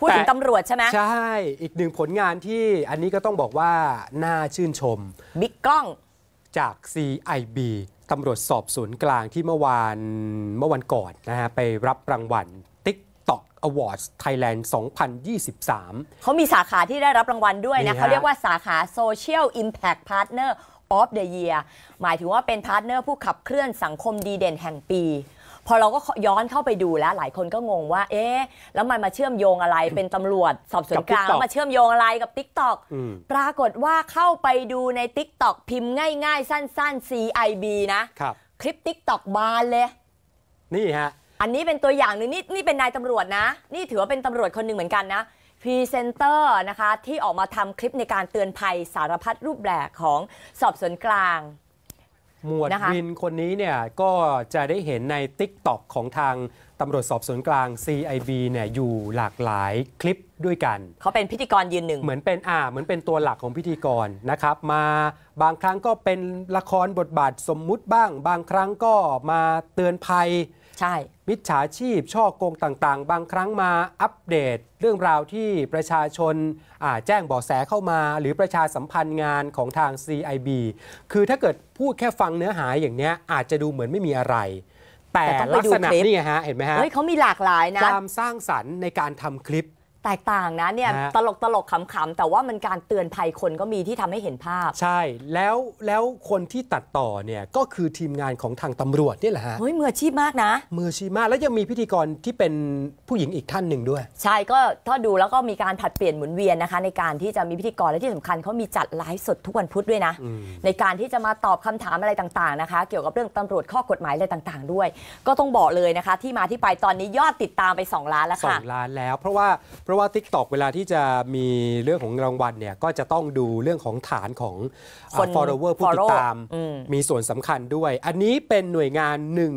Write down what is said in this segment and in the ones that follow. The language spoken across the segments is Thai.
พูดถึงตำรวจใช่ไหมใช่ อีกหนึ่งผลงานที่อันนี้ก็ต้องบอกว่าน่าชื่นชม บิ๊กกล้อง จาก CIB ตำรวจสอบสวนกลางที่เมื่อวานเมื่อวันก่อนนะฮะ ไปรับรางวัล TikTok Awards Thailand 2023 เขามีสาขาที่ได้รับรางวัลด้วยนะเขาเรียกว่าสาขา Social Impact Partner of the Year หมายถึงว่าเป็นพาร์ทเนอร์ผู้ขับเคลื่อนสังคมดีเด่นแห่งปีพอเราก็ย้อนเข้าไปดูแล้ว หลายคนก็งงว่า เอ๊ะ แล้วมันมาเชื่อมโยงอะไรเป็นตำรวจสอบสวนกลาง มาเชื่อมโยงอะไรกับ Tik t o อกปรากฏว่าเข้าไปดูใน Tik t o อกพิมพ์ง่ายๆ สั้นๆ CIB นะคคลิป Tik t o อกบานเลย นี่ฮะ อันนี้เป็นตัวอย่างหนึ่งนี่นี่เป็นนายตำรวจนะ นี่ถือว่าเป็นตำรวจคนหนึ่งเหมือนกันนะพรีเซนเตอร์นะคะที่ออกมาทำคลิปในการเตือนภัยสารพัดรูปแบบของสอบสวนกลางหมวดะะวินคนนี้เนี่ยก็จะได้เห็นใน t ิ k t o อกของทางตำรวจสอบสวนกลาง CIB เนี่ยอยู่หลากหลายคลิปด้วยกัน เขาเป็นพิธีกรยืนหนึ่งเหมือนเป็นอ่าเหมือนเป็นตัวหลักของพิธีกรนะครับ มาบางครั้งก็เป็นละครบทบาทสมมุติบ้าง บางครั้งก็มาเตือนภัยใช่ มิจฉาชีพช่อโกงต่างๆ บางครั้งมาอัปเดตเรื่องราวที่ประชาชนแจ้งบอกแสเข้ามา หรือประชาสัมพันธ์งานของทาง CIB คือถ้าเกิดพูดแค่ฟังเนื้อหาอย่างเนี้ยอาจจะดูเหมือนไม่มีอะไร แต่ลักษณะนี่ฮะ เห็นไหมฮะ เฮ้ยเขามีหลากหลายนะความสร้างสรรค์ในการทำคลิปแตกต่างนะเนี่ยะตลกตลกขำๆแต่ว่ามันการเตือนภัยคนก็มีที่ทำให้เห็นภาพ ใช่แล้วแล้วคนที่ตัดต่อเนี่ยก็คือทีมงานของทางตำรวจนี่แหละฮะเฮ้ยมืออาชีพมากนะ มืออาชีพมากแล้วยังมีพิธีกรที่เป็นผู้หญิงอีกท่านหนึ่งด้วย ใช่ก็ถ้าดูแล้วก็มีการผัดเปลี่ยนหมุนเวียนนะคะในการที่จะมีพิธีกรและที่สำคัญเขามีจัดไลฟ์สดทุกวันพุธด้วยนะ ในการที่จะมาตอบคำถามอะไรต่างๆนะคะ เกี่ยวกับเรื่องตำรวจข้อกฎหมายอะไรต่าง ๆ ด้วย ก็ต้องบอกเลยนะคะที่มาที่ไปตอนนี้ยอดติดตามไป 2 ล้านแล้วค่ะงล้านแล้วเพราะว่าเพราราะว่า Tik t o อกเวลาที่จะมีเรื่องของรางวัลเนี่ยก็จะต้องดูเรื่องของฐานของคน follower ผู้ติดตามมมีส่วนสำคัญด้วย อันนี้เป็นหน่วยงานหนึ่ง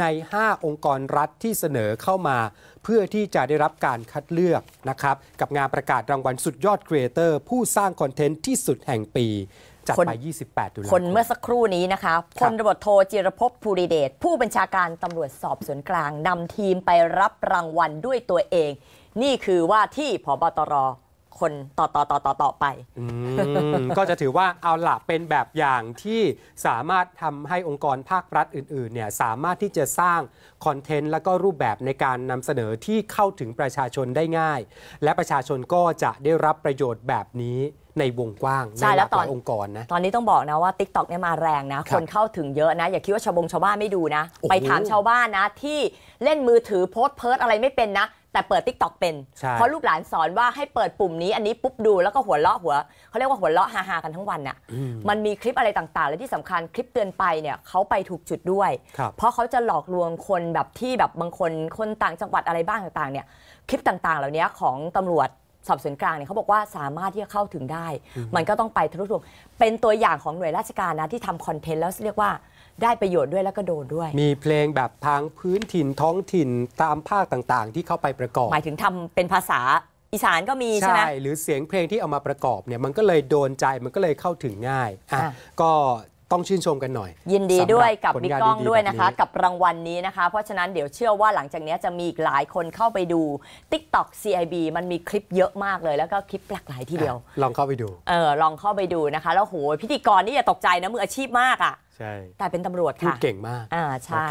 ใน 5 องค์กรรัฐที่เสนอเข้ามา เพื่อที่จะได้รับการคัดเลือกนะครับกับงานประกาศรางวัลสุดยอดครีเอเตอร์ ผู้สร้างคอนเทนต์ที่สุดแห่งปี จัดไป 28ตุลาคคนเมื่อสักครู่นี้นะคะพลตำรวจโทจิรภพภูริเดชผู้บัญชาการตำรวจสอบสวนกลางนำทีมไปรับรางวัลด้วยตัวเองนี่คือว่าที่พบตรคนต่อต่อต่อต่อต่อไป ก็จะถือว่าเอาละเป็นแบบอย่างที่สามารถทำให้องค์กรภาครัฐอื่นๆเนี่ยสามารถที่จะสร้างคอนเทนต์และก็รูปแบบในการนำเสนอที่เข้าถึงประชาชนได้ง่าย และประชาชนก็จะได้รับประโยชน์แบบนี้ในวงกว้างใช่แล้วตอนองค์กรนะตอนนี้ต้องบอกนะว่า t ิ k t o k เนี่ยมาแรงนะคนเข้าถึงเยอะนะ อย่าคิดว่าชาวบงชาวบ้านไม่ดูนะ ไปถามชาวบ้านนะ ที่เล่นมือถือโพสเพิร์ดอะไรไม่เป็นนะแต่เปิด Tik t o อกเป็นเพราะลูกหลานสอนว่าให้เปิดปุ่มนี้อันนี้ปุ๊บดูแล้วก็หัวเราะหัวเขาเรียกว่าหัวเราะฮาๆกันทั้งวันน่ะมันมีคลิปอะไรต่างๆ และที่สำคัญคลิปเตือนไปเนี่ยเขาไปถูกจุดด้วย เพราะเขาจะหลอกลวงคนแบบที่แบบบางคนคนต่างจังหวัดอะไรบ้างต่าง ๆเนี่ยคลิปต่างๆ เหล่านี้ของตำรวจสอบสวนกลางเนี่ยเขาบอกว่าสามารถที่จะเข้าถึงได้ มันก็ต้องไปทะลุทะลวงเป็นตัวอย่างของหน่วยราชการนะที่ทำคอนเทนต์แล้วเรียกว่าได้ประโยชน์ด้วยแล้วก็โดนด้วย มีเพลงแบบทางพื้นถิ่นท้องถิ่นตามภาคต่างๆ ที่เข้าไปประกอบ หมายถึงทำเป็นภาษาอีสานก็มีใช่ไหมใช่ หรือเสียงเพลงที่เอามาประกอบเนี่ยมันก็เลยโดนใจมันก็เลยเข้าถึงง่าย อ่ะ ก็ต้องชื่นชมกันหน่อย ยินดีด้วยกับบิ๊กก้องด้วยนะคะ กับรางวัลนี้นะคะ เพราะฉะนั้นเดี๋ยวเชื่อว่าหลังจากนี้จะมีอีกหลายคนเข้าไปดู TikTok CIB มันมีคลิปเยอะมากเลยแล้วก็คลิปหลากหลายทีเดียวลองเข้าไปดูเออลองเข้าไปดูนะคะ แล้วโหพิธีกรนี่อย่าตกใจนะมืออาชีพมากอ่ะใช่แต่เป็นตำรวจค่ะพเก่งมากอ่าใช่